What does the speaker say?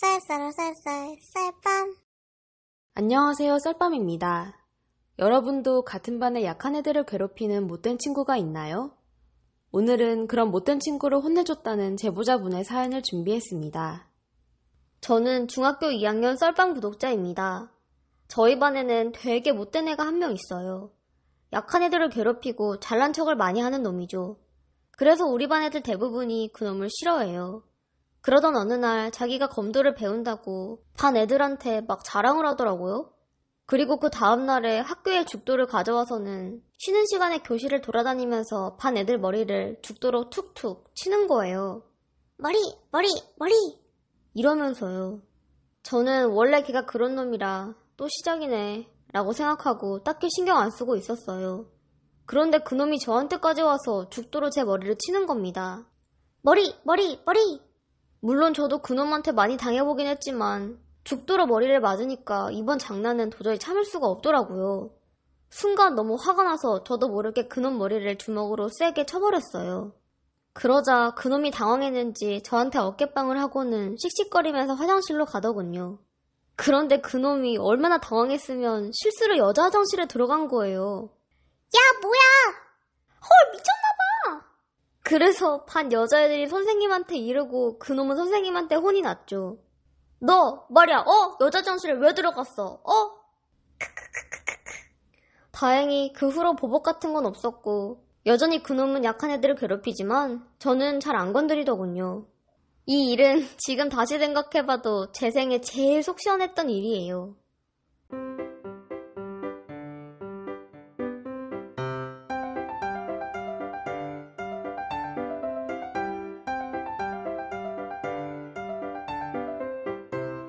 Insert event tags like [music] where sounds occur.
쌀쌀쌀쌀 쌀밤 안녕하세요 쌀밤입니다. 여러분도 같은 반에 약한 애들을 괴롭히는 못된 친구가 있나요? 오늘은 그런 못된 친구를 혼내줬다는 제보자분의 사연을 준비했습니다. 저는 중학교 2학년 쌀빵 구독자입니다. 저희 반에는 되게 못된 애가 한 명 있어요. 약한 애들을 괴롭히고 잘난 척을 많이 하는 놈이죠. 그래서 우리 반 애들 대부분이 그 놈을 싫어해요. 그러던 어느 날 자기가 검도를 배운다고 반 애들한테 막 자랑을 하더라고요. 그리고 그 다음날에 학교에 죽도를 가져와서는 쉬는 시간에 교실을 돌아다니면서 반 애들 머리를 죽도로 툭툭 치는 거예요. 머리, 머리, 머리! 이러면서요. 저는 원래 걔가 그런 놈이라 또 시작이네 라고 생각하고 딱히 신경 안 쓰고 있었어요. 그런데 그놈이 저한테까지 와서 죽도로 제 머리를 치는 겁니다. 머리, 머리, 머리! 물론 저도 그놈한테 많이 당해보긴 했지만 죽도록 머리를 맞으니까 이번 장난은 도저히 참을 수가 없더라고요. 순간 너무 화가 나서 저도 모르게 그놈 머리를 주먹으로 세게 쳐버렸어요. 그러자 그놈이 당황했는지 저한테 어깨빵을 하고는 씩씩거리면서 화장실로 가더군요. 그런데 그놈이 얼마나 당황했으면 실수로 여자 화장실에 들어간 거예요. 야, 뭐야! 그래서 반 여자애들이 선생님한테 이르고 그놈은 선생님한테 혼이 났죠. 너 말이야 어 여자 장실에 왜 들어갔어 어? 다행히 그 후로 보복 같은 건 없었고 여전히 그놈은 약한 애들을 괴롭히지만 저는 잘 안 건드리더군요. 이 일은 [laughs] 지금 다시 생각해봐도 제 생에 제일 속 시원했던 일이에요.